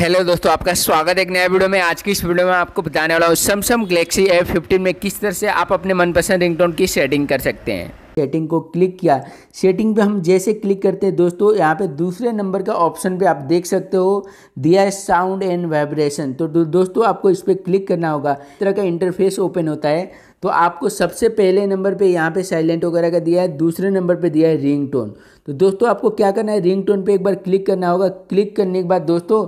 hello दोस्तों आपका स्वागत है एक नया वीडियो में आज की इस वीडियो में आपको बताने वाला हूँ सैमसंग गलेक्सी ए फिफ्टीन में किस तरह से आप अपने मनपसंद रिंगटोन की सेटिंग कर सकते हैं सेटिंग को क्लिक किया सेटिंग पे हम जैसे क्लिक करते हैं दोस्तों यहाँ पे दूसरे नंबर का ऑप्शन पे आप देख सकते हो दिया है साउंड एंड वाइब्रेशन तो दोस्तों आपको इस पर क्लिक करना होगा इस तरह का इंटरफेस ओपन होता है तो आपको सबसे पहले नंबर पे यहाँ पे साइलेंट वगैरह का दिया है दूसरे नंबर पे दिया है रिंगटोन तो दोस्तों आपको क्या करना है रिंगटोन पे एक बार क्लिक करना होगा क्लिक करने के बाद दोस्तों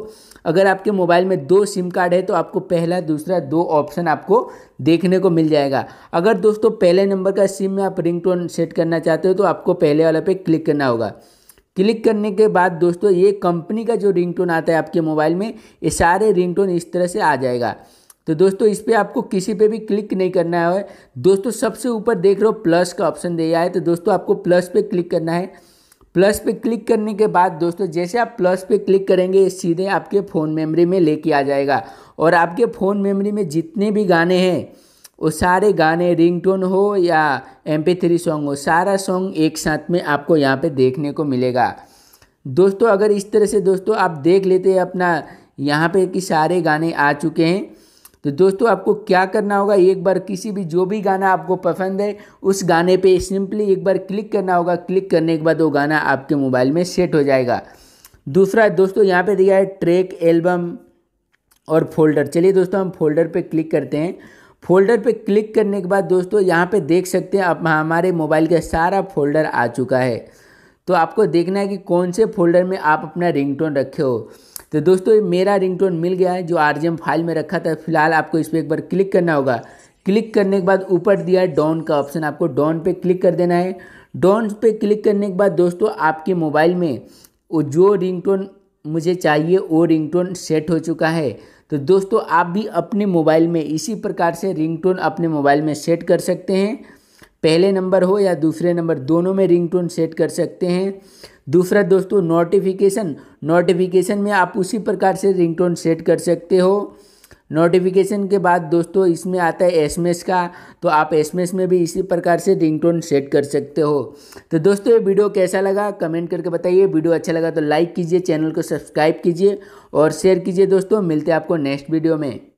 अगर आपके मोबाइल में दो सिम कार्ड है तो आपको पहला दूसरा दो ऑप्शन आपको देखने को मिल जाएगा अगर दोस्तों पहले नंबर का सिम में आप टोन सेट करना चाहते हो तो आपको पहले वाला पे क्लिक करना होगा क्लिक करने के बाद दोस्तों ये कंपनी का जो रिंगटोन आता है आपके मोबाइल में ये सारे रिंगटोन इस तरह से आ जाएगा तो दोस्तों इस पर आपको किसी पे भी क्लिक नहीं करना है दोस्तों सबसे ऊपर देख रहे हो प्लस का ऑप्शन दिया है तो दोस्तों आपको प्लस पे क्लिक करना है प्लस पे क्लिक करने के बाद दोस्तों जैसे आप प्लस पे क्लिक करेंगे सीधे आपके फ़ोन मेमोरी में लेके आ जाएगा और आपके फ़ोन मेमोरी में जितने भी गाने हैं वो सारे गाने रिंगटोन हो या एम थ्री सॉन्ग हो सारा सॉन्ग एक साथ में आपको यहाँ पर देखने को मिलेगा दोस्तों अगर इस तरह से दोस्तों आप देख लेते हैं अपना यहाँ पे कि सारे गाने आ चुके हैं तो दोस्तों आपको क्या करना होगा एक बार किसी भी जो भी गाना आपको पसंद है उस गाने पे सिंपली एक बार क्लिक करना होगा क्लिक करने के बाद वो गाना आपके मोबाइल में सेट हो जाएगा दूसरा दोस्तों यहाँ पे दिया है ट्रैक एल्बम और फोल्डर चलिए दोस्तों हम फोल्डर पे क्लिक करते हैं फोल्डर पे क्लिक करने के बाद दोस्तों यहाँ पर देख सकते हैं आप हमारे मोबाइल का सारा फोल्डर आ चुका है तो आपको देखना है कि कौन से फोल्डर में आप अपना रिंगटोन रखे हो तो दोस्तों मेरा रिंगटोन मिल गया है जो आर फाइल में रखा था फिलहाल आपको इस पर एक बार क्लिक करना होगा क्लिक करने के बाद ऊपर दिया डॉन का ऑप्शन आपको डॉन पे क्लिक कर देना है डॉन पे क्लिक करने के बाद दोस्तों आपके मोबाइल में वो जो रिंगटोन मुझे चाहिए वो रिंगटोन सेट हो चुका है तो दोस्तों आप भी अपने मोबाइल में इसी प्रकार से रिंगटोन अपने मोबाइल में सेट कर सकते हैं पहले नंबर हो या दूसरे नंबर दोनों में रिंगटोन सेट कर सकते हैं दूसरा दोस्तों नोटिफिकेशन नोटिफिकेशन में आप उसी प्रकार से रिंगटोन सेट कर सकते हो नोटिफिकेशन के बाद दोस्तों इसमें आता है एसएमएस का तो आप एसएमएस में भी इसी प्रकार से रिंगटोन सेट कर सकते हो तो दोस्तों ये वीडियो कैसा लगा कमेंट करके बताइए वीडियो अच्छा लगा तो लाइक कीजिए चैनल को सब्सक्राइब कीजिए और शेयर कीजिए दोस्तों मिलते हैं आपको नेक्स्ट वीडियो में